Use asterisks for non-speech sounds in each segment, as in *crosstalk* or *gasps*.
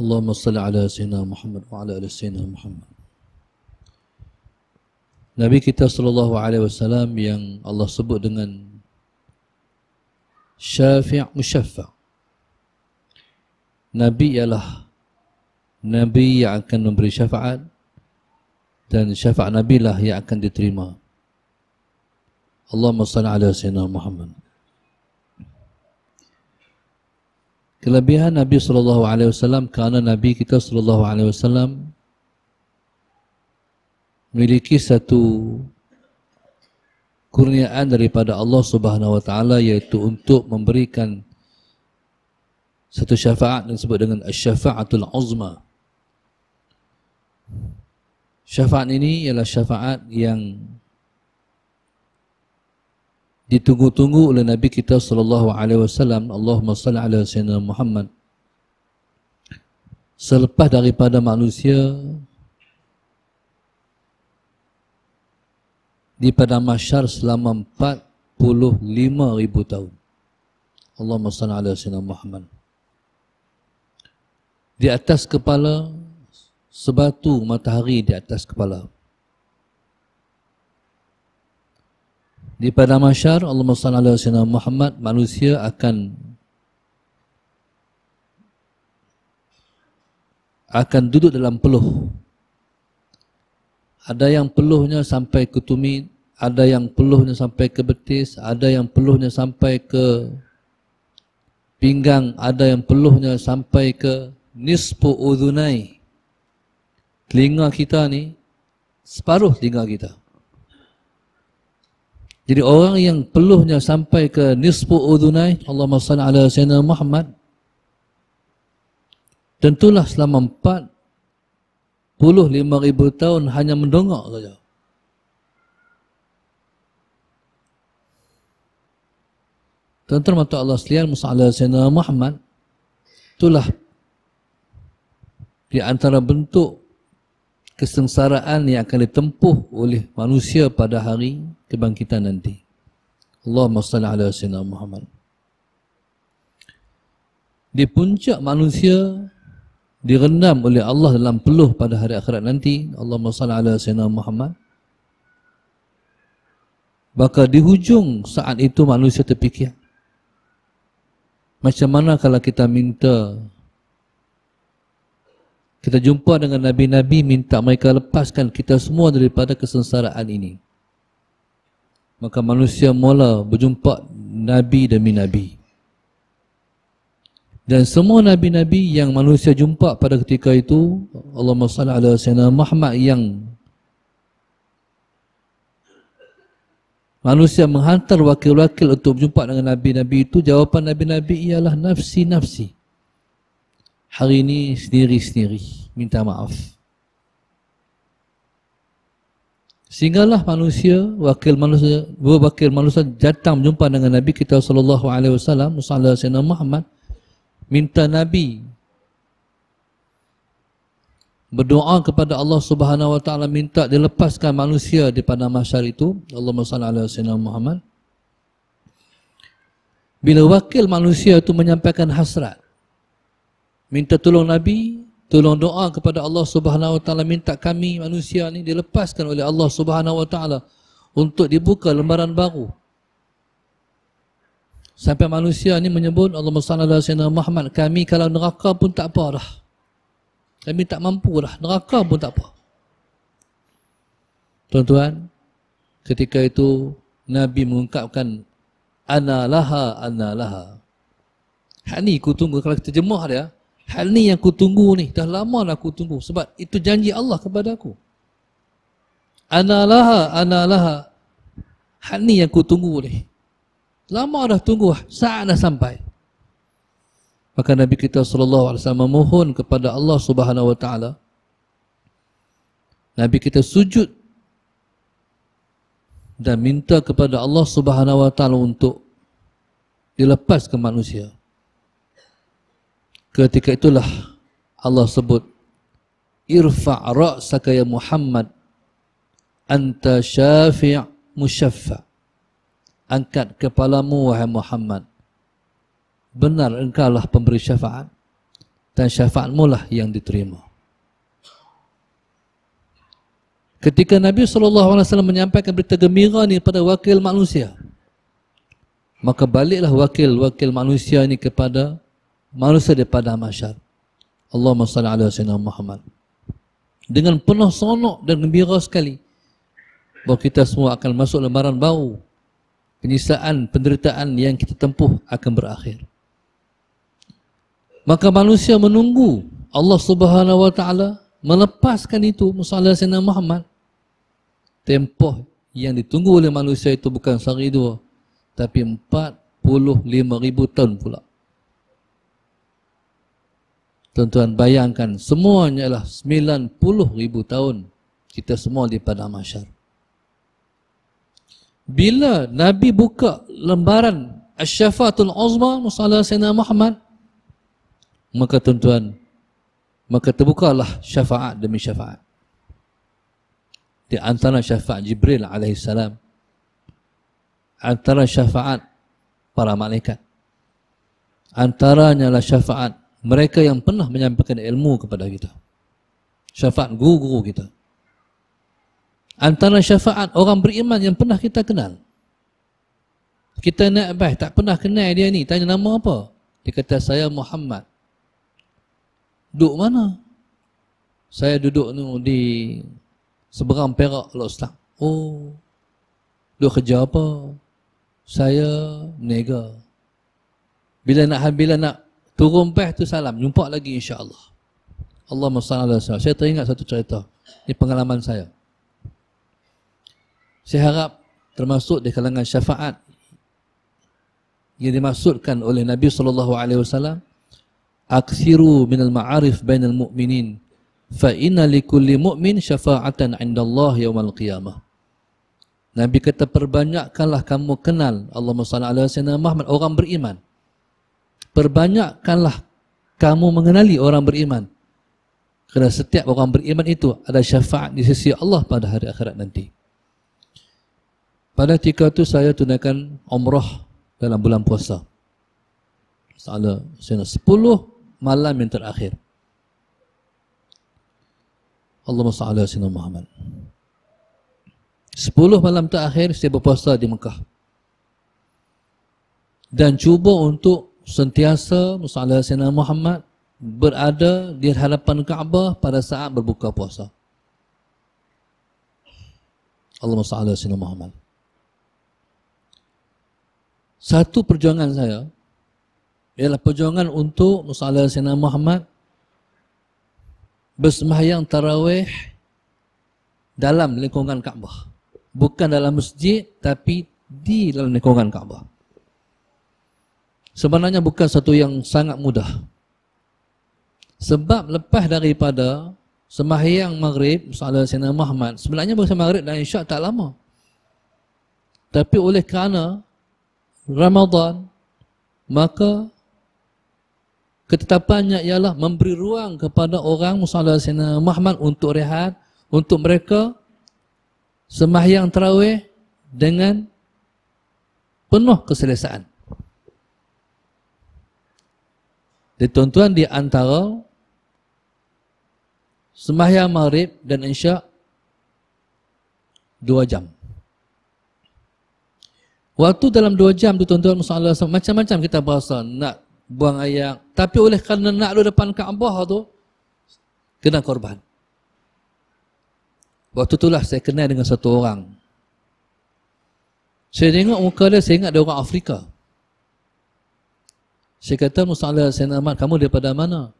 اللهم صل على سيدنا محمد وعلى آل سيدنا محمد نبي kita sallallahu alaihi wasallam yang Allah sebut dengan syafi' musyaffa nabi ialah nabi yang akan memberi syafaat dan syafaat nabi lah yang akan diterima Allahumma salli ala sayyidina Muhammad Kelebihan Nabi sallallahu alaihi kerana Nabi kita sallallahu memiliki satu kurniaan daripada Allah Subhanahu wa taala yaitu untuk memberikan satu syafaat yang disebut dengan syafaatul azma. Syafaat ini ialah syafaat yang ditunggu-tunggu oleh Nabi kita sallallahu alaihi wasallam Allahumma salli ala sayyidina Muhammad selepas daripada manusia di pada mahsyar selama 45000 tahun Allahumma salli ala sayyidina Muhammad di atas kepala sebatu matahari di atas kepala Di pada masyar Allah Subhanahu wa Muhammad manusia akan akan duduk dalam peluh. Ada yang peluhnya sampai ke tumit, ada yang peluhnya sampai ke betis, ada yang peluhnya sampai ke pinggang, ada yang peluhnya sampai ke nisfu udhunai. Telinga kita ni separuh telinga kita. Jadi orang yang peluhnya sampai ke nisfu udhunai Allahumma salli ala sayyidina Muhammad tentulah selama puluh lima ribu tahun hanya mendongak saja. Tentu mata Allah selian Musa ala sayyidina Muhammad itulah di antara bentuk kesengsaraan yang akan ditempuh oleh manusia pada hari kebangkitan nanti. Allahumma salli ala sayyidina Muhammad. Di puncak manusia direndam oleh Allah dalam peluh pada hari akhirat nanti, Allahumma salli ala sayyidina Muhammad. Bahkan di hujung saat itu manusia terfikir. Macam mana kalau kita minta kita jumpa dengan Nabi-Nabi minta mereka lepaskan kita semua daripada kesengsaraan ini. Maka manusia mula berjumpa Nabi demi Nabi. Dan semua Nabi-Nabi yang manusia jumpa pada ketika itu, Allahumma salli ala sayyidina Muhammad yang manusia menghantar wakil-wakil untuk berjumpa dengan Nabi-Nabi itu, jawapan Nabi-Nabi ialah nafsi-nafsi hari ini sendiri-sendiri minta maaf. Sehinggalah manusia, wakil manusia, dua wakil manusia datang berjumpa dengan Nabi kita sallallahu alaihi wasallam, sallallahu alaihi Muhammad minta Nabi berdoa kepada Allah Subhanahu wa taala minta dilepaskan manusia daripada masyarakat itu Allah salli ala sayyidina Muhammad bila wakil manusia itu menyampaikan hasrat minta tolong Nabi, tolong doa kepada Allah Subhanahu Wa Taala minta kami manusia ni dilepaskan oleh Allah Subhanahu Wa Taala untuk dibuka lembaran baru. Sampai manusia ni menyebut Allah Subhanahu Wa Taala Muhammad kami kalau neraka pun tak apa dah. Kami tak mampu dah, neraka pun tak apa. Tuan-tuan, ketika itu Nabi mengungkapkan ana laha ana laha. Hak ni ku tunggu kalau kita jemah dia, Hal ni yang kutunggu ni dah lamalah aku tunggu sebab itu janji Allah kepada aku. Analaha analaha. Hal ni yang kutunggu ni. Lama dah tunggu, saat dah sampai. Maka Nabi kita sallallahu alaihi wasallam memohon kepada Allah Subhanahu wa taala. Nabi kita sujud dan minta kepada Allah Subhanahu wa taala untuk dilepaskan manusia. Ketika itulah Allah sebut Irfa' ra'saka ya Muhammad Anta syafi' musyaffa' Angkat kepalamu wahai Muhammad Benar engkau lah pemberi syafa'at Dan syafa'atmu lah yang diterima Ketika Nabi SAW menyampaikan berita gembira ini kepada wakil manusia Maka baliklah wakil-wakil manusia ini kepada manusia di daripada masyar. Allahumma salli ala sayyidina Muhammad. Dengan penuh sonok dan gembira sekali bahawa kita semua akan masuk lembaran bau Penyisaan, penderitaan yang kita tempuh akan berakhir. Maka manusia menunggu Allah Subhanahu Wa Taala melepaskan itu Musalla Sina Muhammad. Tempoh yang ditunggu oleh manusia itu bukan sehari dua, tapi 45 ribu tahun pula. Tuan-tuan bayangkan semuanya adalah 90 ribu tahun kita semua di padang masyar. Bila Nabi buka lembaran Asyafatul Uzma Musalla Sayyidina Muhammad maka tuan-tuan maka terbukalah syafaat demi syafaat. Di antara syafaat Jibril alaihi salam antara syafaat para malaikat antaranya lah syafaat mereka yang pernah menyampaikan ilmu kepada kita. Syafaat guru-guru kita. Antara syafaat orang beriman yang pernah kita kenal. Kita nak baik, tak pernah kenal dia ni. Tanya nama apa? Dia kata, saya Muhammad. Duduk mana? Saya duduk ni di seberang Perak, Lostak. Oh, duduk kerja apa? Saya nega. Bila nak bila nak Turun peh tu salam, jumpa lagi insya-Allah. Allahumma salli ala sallam. Saya teringat satu cerita. Ini pengalaman saya. Saya harap termasuk di kalangan syafaat yang dimaksudkan oleh Nabi sallallahu alaihi wasallam aksiru minal ma'arif bainal mu'minin fa inna likulli mu'min syafa'atan 'indallah yaumal qiyamah. Nabi kata perbanyakkanlah kamu kenal Allahumma salli ala sayyidina Muhammad orang beriman. Perbanyakkanlah kamu mengenali orang beriman. Kerana setiap orang beriman itu ada syafaat di sisi Allah pada hari akhirat nanti. Pada ketika itu saya tunaikan umrah dalam bulan puasa. Salah sana 10 malam yang terakhir. Allahumma salli ala sayyidina Muhammad. 10 malam terakhir saya berpuasa di Mekah. Dan cuba untuk sentiasa Musa'ala Sina Muhammad berada di hadapan Kaabah pada saat berbuka puasa. Allah Musa'ala Sina Muhammad. Satu perjuangan saya ialah perjuangan untuk Musa'ala Sina Muhammad bersemahyang tarawih dalam lingkungan Kaabah. Bukan dalam masjid tapi di dalam lingkungan Kaabah sebenarnya bukan satu yang sangat mudah. Sebab lepas daripada semahyang maghrib, salat Sina Muhammad, sebenarnya bukan maghrib dan isyak tak lama. Tapi oleh kerana Ramadan, maka ketetapannya ialah memberi ruang kepada orang musallah sana Muhammad untuk rehat untuk mereka sembahyang tarawih dengan penuh keselesaan Jadi tuan-tuan di antara sembahyang maghrib dan insya dua jam. Waktu dalam dua jam tu tuan-tuan macam-macam kita berasa nak buang ayam. Tapi oleh kerana nak lu depan Kaabah tu, kena korban. Waktu lah saya kenal dengan satu orang. Saya tengok muka dia, saya ingat dia orang Afrika. Saya kata Musa'ala Sayyidina Ahmad, kamu daripada mana?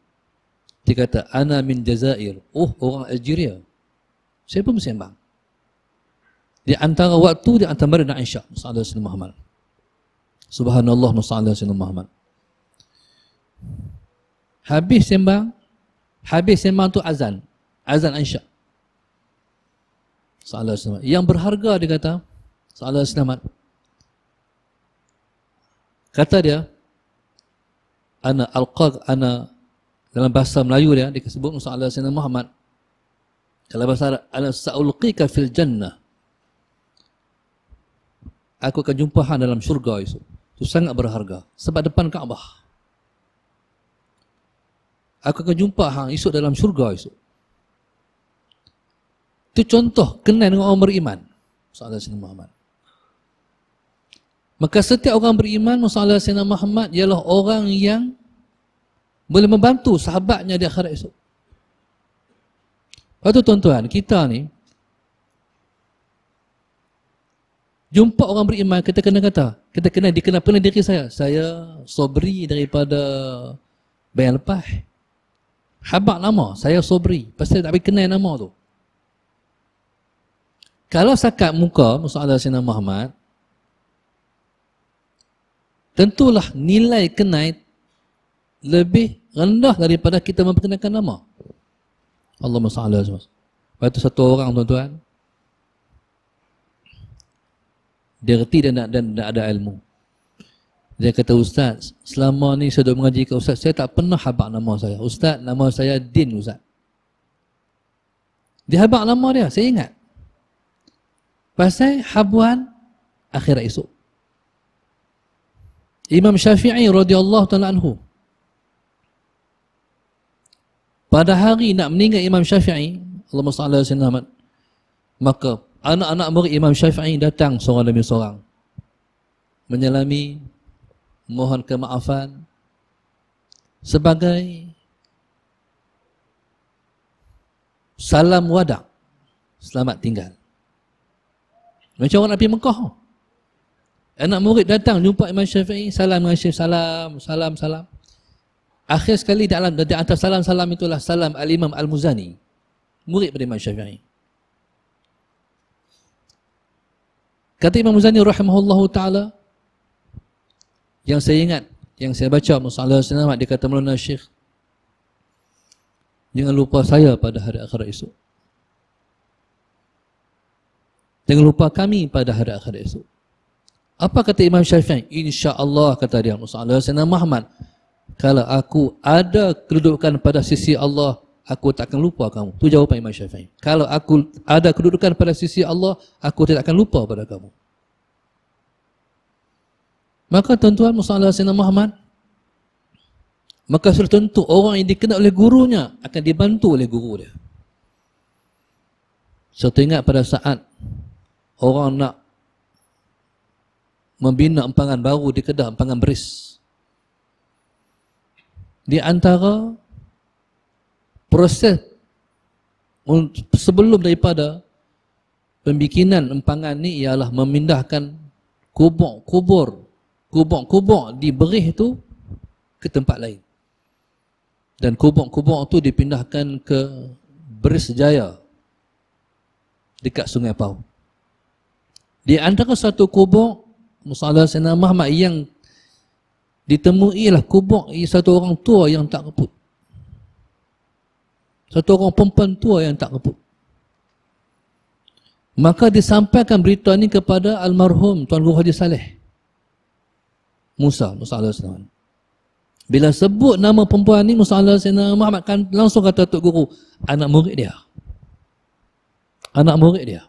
Dia kata, Ana min Jazair. Oh, orang Algeria. Saya pun bersembang. Di antara waktu, di antara mana insya Aisyah, Musa'ala Sayyidina Muhammad. Subhanallah Musa'ala Sayyidina Muhammad. Habis sembang, habis sembang tu azan. Azan Aisyah. Salah selamat. Yang berharga dia kata, salah selamat. Kata dia, ana alqad ana dalam bahasa Melayu dia disebut Sallallahu Alaihi Muhammad dalam bahasa Arab ana sa'ulqika fil jannah aku akan jumpa hang dalam syurga itu itu sangat berharga sebab depan Kaabah aku akan jumpa hang esok dalam syurga itu itu contoh kenal dengan orang beriman Sallallahu Alaihi Muhammad Maka setiap orang beriman Musa'ala Sayyidina Muhammad ialah orang yang boleh membantu sahabatnya di akhirat esok. Lepas tu tuan-tuan, kita ni jumpa orang beriman, kita kena kata, kita kena dikenal pernah diri saya. Saya sobri daripada bayang lepas. Habak nama, saya sobri. Pasti tak boleh kenal nama tu. Kalau sakat muka Musa'ala Sayyidina Muhammad, tentulah nilai kenai lebih rendah daripada kita memperkenalkan nama. Allahumma salli alaihi wasallam. Itu satu orang tuan-tuan. Dia reti dan tak ada ilmu. Dia kata, Ustaz, selama ni saya dah mengaji ke Ustaz, saya tak pernah habak nama saya. Ustaz, nama saya Din Ustaz. Dia habak nama dia, saya ingat. Pasal habuan akhirat esok. Imam Syafi'i radhiyallahu ta'ala anhu pada hari nak meninggal Imam Syafi'i Allah Musa'ala Sinamat maka anak-anak murid Imam Syafi'i datang seorang demi seorang menyelami mohon kemaafan sebagai salam wada selamat tinggal macam orang nak pergi Mekah Anak murid datang jumpa Imam Syafi'i, salam dengan Syafi'i, salam, salam, salam. Akhir sekali dalam dari atas salam-salam itulah salam Al-Imam Al-Muzani. Murid pada Imam Syafi'i. Kata Imam Muzani rahimahullahu ta'ala, yang saya ingat, yang saya baca, Masalah dia kata melalui Syekh, jangan lupa saya pada hari akhirat esok. Jangan lupa kami pada hari akhirat esok. Apa kata Imam Syafi'i? Allah kata dia Rasulullah Sayyidina Muhammad Kalau aku ada kedudukan pada sisi Allah Aku tak akan lupa kamu Tu jawapan Imam Syafi'i Kalau aku ada kedudukan pada sisi Allah Aku tidak akan lupa pada kamu Maka tuan-tuan Rasulullah Sayyidina Muhammad Maka sudah tentu orang yang dikenal oleh gurunya Akan dibantu oleh guru dia Saya so, ingat pada saat Orang nak membina empangan baru di Kedah, empangan beris. Di antara proses sebelum daripada pembikinan empangan ni ialah memindahkan kubur-kubur kubur-kubur di berih tu ke tempat lain. Dan kubur-kubur tu dipindahkan ke Beris Jaya dekat Sungai Pau. Di antara satu kubur Musalah Sayyidina Muhammad yang lah kubur satu orang tua yang tak keput. Satu orang perempuan tua yang tak keput. Maka disampaikan berita ini kepada almarhum Tuan Guru Haji Saleh. Musa, Musa AS. Bila sebut nama perempuan ini, Musa AS Muhammad kan langsung kata Tuan Guru, anak murid dia. Anak murid dia.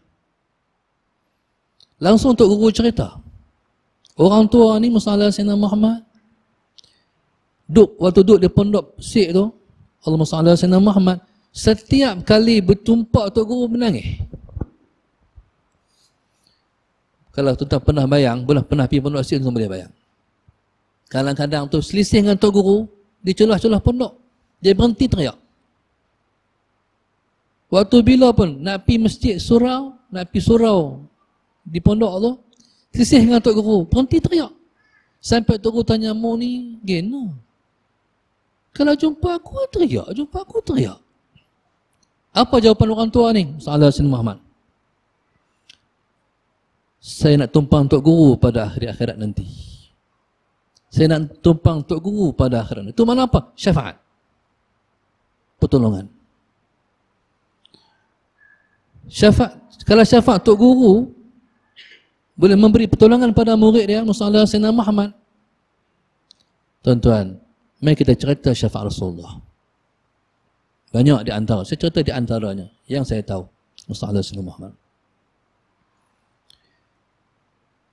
Langsung Tuan Guru cerita. Orang tua ni Musalla Sayyidina Muhammad duk waktu duk di pondok Sik tu Allah Musalla Sayyidina Muhammad setiap kali bertumpak tok guru menangis. Kalau tu tak pernah bayang, boleh pernah pergi pondok Sik tuan boleh bayang. Kadang-kadang tu selisih dengan tok guru di celah-celah pondok dia berhenti teriak. Waktu bila pun nak pergi masjid surau, nak pergi surau di pondok tu Sisih dengan Tok Guru. Berhenti teriak. Sampai Tok Guru tanya, Mu ni, gena. Kalau jumpa aku, teriak. Jumpa aku, teriak. Apa jawapan orang tua ni? Salah Sini Muhammad. Saya nak tumpang Tok Guru pada hari akhirat nanti. Saya nak tumpang Tok Guru pada akhirat nanti. Itu mana apa? Syafaat. Pertolongan. Syafaat. Kalau syafaat Tok Guru, boleh memberi pertolongan pada murid dia Rasulullah Sayyidina Muhammad tuan-tuan mari kita cerita syafaat Rasulullah banyak di antara saya cerita di antaranya yang saya tahu Rasulullah Sayyidina Muhammad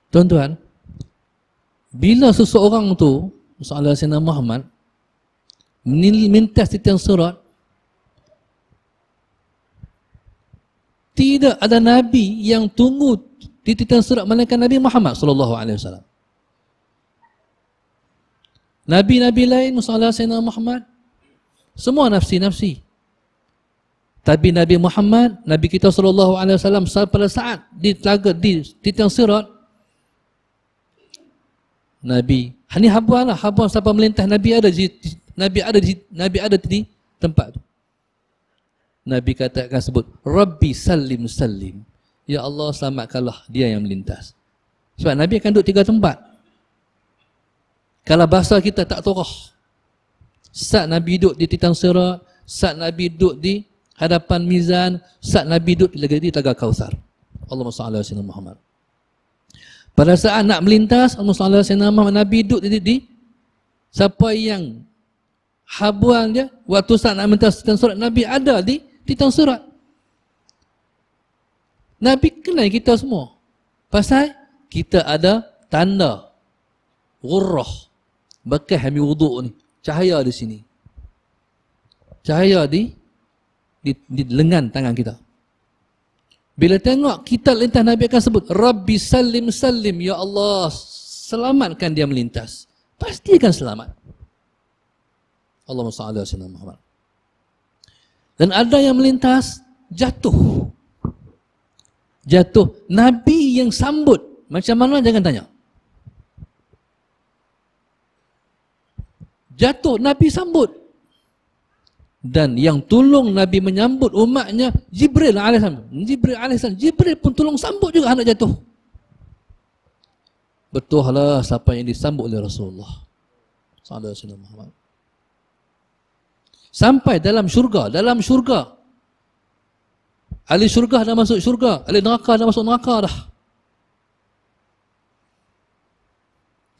tuan-tuan bila seseorang tu Rasulullah Sayyidina Muhammad minta setiap surat tidak ada Nabi yang tunggu Titisan surat malaikat Nabi Muhammad sallallahu alaihi wasallam. Nabi-nabi lain musallah Sayyidina Muhammad semua nafsi-nafsi. Tapi Nabi Muhammad, Nabi kita sallallahu alaihi wasallam pada saat di telaga di titisan surat Nabi Hani habuanlah habuan siapa melintas Nabi ada di Nabi ada di Nabi ada di tempat tu. Nabi katakan sebut Rabbi salim salim. Ya Allah selamatkanlah dia yang melintas. Sebab Nabi akan duduk tiga tempat. Kalau bahasa kita tak turah. Saat Nabi duduk di titang sirat, saat Nabi duduk di hadapan mizan, saat Nabi duduk di legeri Tagal Kausar. Allahumma salli ala sayyidina Pada saat nak melintas, Allahumma salli ala sayyidina Nabi duduk di, di, siapa yang habuan dia, waktu saat nak melintas titang surat, Nabi ada di titang surat. Nabi kenal kita semua. Pasal kita ada tanda gurrah bekas ambil wuduk ni. Cahaya di sini. Cahaya di, di di lengan tangan kita. Bila tengok kita lintas Nabi akan sebut Rabbi salim salim ya Allah selamatkan dia melintas. Pasti akan selamat. Allahumma salli Dan ada yang melintas jatuh jatuh Nabi yang sambut macam mana jangan tanya jatuh Nabi sambut dan yang tolong Nabi menyambut umatnya Jibril AS Jibril AS Jibril pun tolong sambut juga anak jatuh Betul, betullah siapa yang disambut oleh Rasulullah Sallallahu Alaihi Wasallam sampai dalam syurga dalam syurga Ahli syurga dah masuk syurga. Ahli neraka dah masuk neraka dah.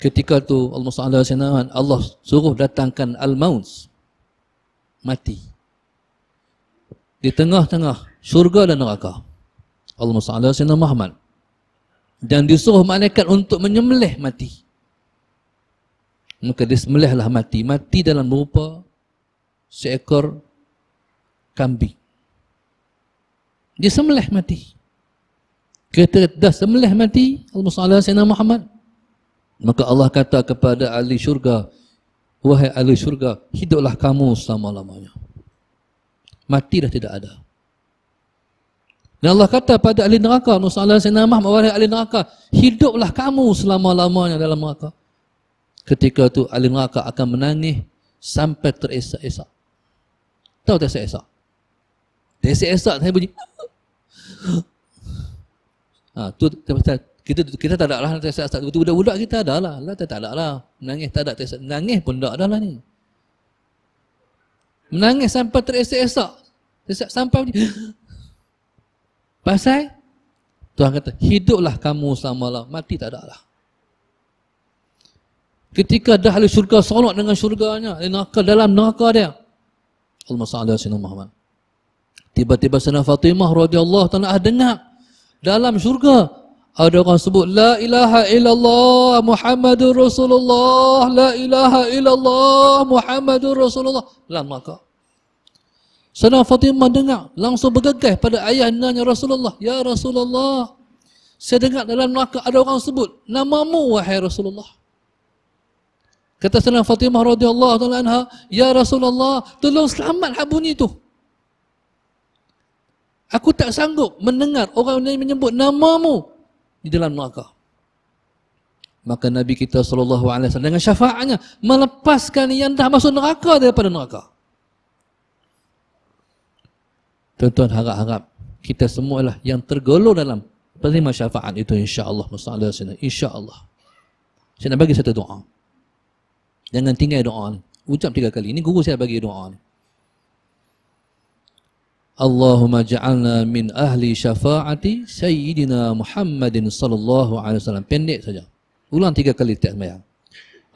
Ketika tu Allah SWT Allah suruh datangkan al Mauns Mati. Di tengah-tengah syurga dan neraka. Allah SWT Muhammad. Dan disuruh malaikat untuk menyemleh mati. Maka disemlehlah mati. Mati dalam rupa seekor kambing dia semelih mati. Kata dah semelih mati al Subhanahu wa Muhammad. Maka Allah kata kepada ahli syurga, wahai ahli syurga, hiduplah kamu selama-lamanya. Mati dah tidak ada. Dan Allah kata pada ahli neraka, al sallallahu alaihi wasallam, wahai ahli neraka, hiduplah kamu selama-lamanya dalam neraka. Ketika itu ahli neraka akan menangis sampai teresak-esak. Tahu tak teresak-esak? Teresak-esak saya bunyi ha, tu kita, kita kita tak ada lah tesat budak-budak kita ada lah lah tak ada lah menangis tak ada tesat menangis pun tak ada lah ni menangis sampai teresak-esak tesat sampai ni *gasps* pasal Tuhan kata hiduplah kamu sama lah mati tak ada lah ketika dah ahli syurga solat dengan syurganya dia dalam neraka dia Allah SWT Muhammad Tiba-tiba Sayyidina Fatimah radhiyallahu taala dengar dalam syurga ada orang sebut la ilaha illallah Muhammadur Rasulullah la ilaha illallah Muhammadur Rasulullah la maka Sayyidina Fatimah dengar langsung bergegas pada ayahnya Rasulullah ya Rasulullah saya dengar dalam neraka ada orang sebut namamu wahai Rasulullah Kata Sayyidina Fatimah radhiyallahu taala anha ya Rasulullah tolong selamat habuni lah tu Aku tak sanggup mendengar orang yang menyebut namamu di dalam neraka. Maka Nabi kita SAW dengan syafaatnya melepaskan yang dah masuk neraka daripada neraka. Tuan-tuan harap-harap kita semua lah yang tergolong dalam penerima syafaat itu insyaAllah. InsyaAllah. Saya nak bagi satu doa. Jangan tinggal doa Ucap tiga kali. Ini guru saya bagi doa ni. Allahumma ja'alna min ahli syafa'ati Sayyidina Muhammadin sallallahu alaihi wasallam. Pendek saja. Ulang tiga kali tiap semayang.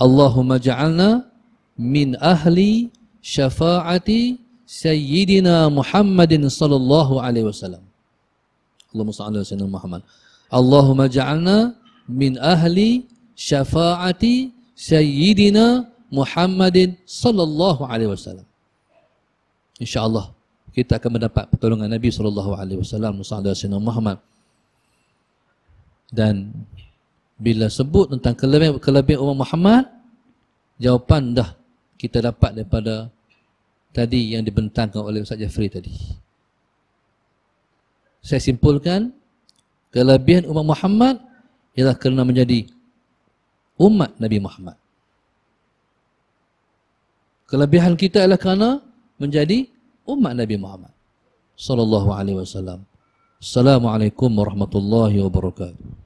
Allahumma ja'alna min ahli syafa'ati Sayyidina Muhammadin sallallahu alaihi wasallam. Allahumma salli ala sayyidina Muhammad. Allahumma ja'alna min ahli syafa'ati Sayyidina Muhammadin sallallahu alaihi wasallam. Insyaallah kita akan mendapat pertolongan Nabi saw. alaihi wasallam Muhammad. Dan bila sebut tentang kelebihan-kelebihan umat Muhammad, jawapan dah kita dapat daripada tadi yang dibentangkan oleh Ustaz Jafri tadi. Saya simpulkan kelebihan umat Muhammad ialah kerana menjadi umat Nabi Muhammad. Kelebihan kita ialah kerana menjadi umat Nabi Muhammad sallallahu alaihi wasallam. Assalamualaikum warahmatullahi wabarakatuh.